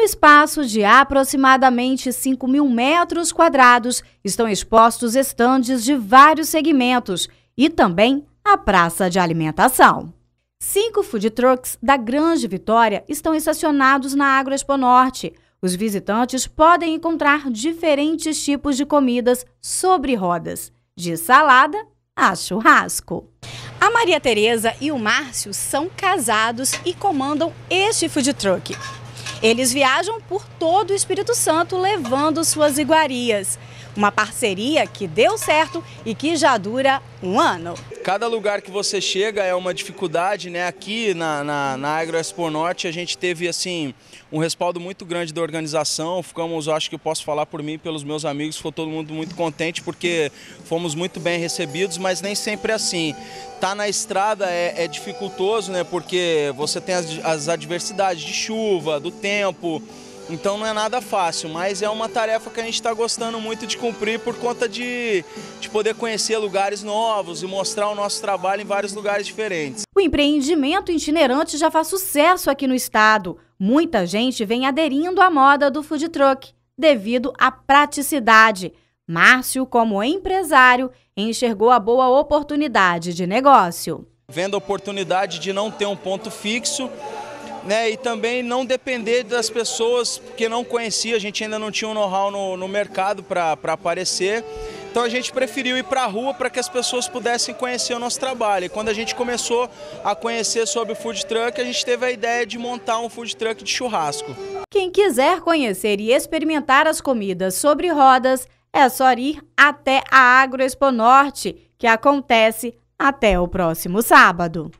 No espaço de aproximadamente 5 mil metros quadrados, estão expostos estandes de vários segmentos e também a praça de alimentação. Cinco food trucks da Grande Vitória estão estacionados na Agroexpo Norte. Os visitantes podem encontrar diferentes tipos de comidas sobre rodas, de salada a churrasco. A Maria Tereza e o Márcio são casados e comandam este food truck. Eles viajam por todo o Espírito Santo levando suas iguarias. Uma parceria que deu certo e que já dura um ano. Cada lugar que você chega é uma dificuldade, né? Aqui na, na, na Expo Norte a gente teve, assim, um respaldo muito grande da organização. Ficamos, acho que eu posso falar por mim pelos meus amigos, ficou todo mundo muito contente porque fomos muito bem recebidos, mas nem sempre é assim. Tá na estrada é, é dificultoso, né? Porque você tem as, as adversidades de chuva, do tempo, então não é nada fácil, mas é uma tarefa que a gente está gostando muito de cumprir por conta de, de poder conhecer lugares novos e mostrar o nosso trabalho em vários lugares diferentes. O empreendimento itinerante já faz sucesso aqui no estado. Muita gente vem aderindo à moda do food truck devido à praticidade. Márcio, como empresário, enxergou a boa oportunidade de negócio. Vendo a oportunidade de não ter um ponto fixo, né, e também não depender das pessoas que não conhecia, a gente ainda não tinha um know-how no, no mercado para aparecer. Então a gente preferiu ir para a rua para que as pessoas pudessem conhecer o nosso trabalho. E quando a gente começou a conhecer sobre food truck, a gente teve a ideia de montar um food truck de churrasco. Quem quiser conhecer e experimentar as comidas sobre rodas, é só ir até a Agroexpo Norte, que acontece até o próximo sábado.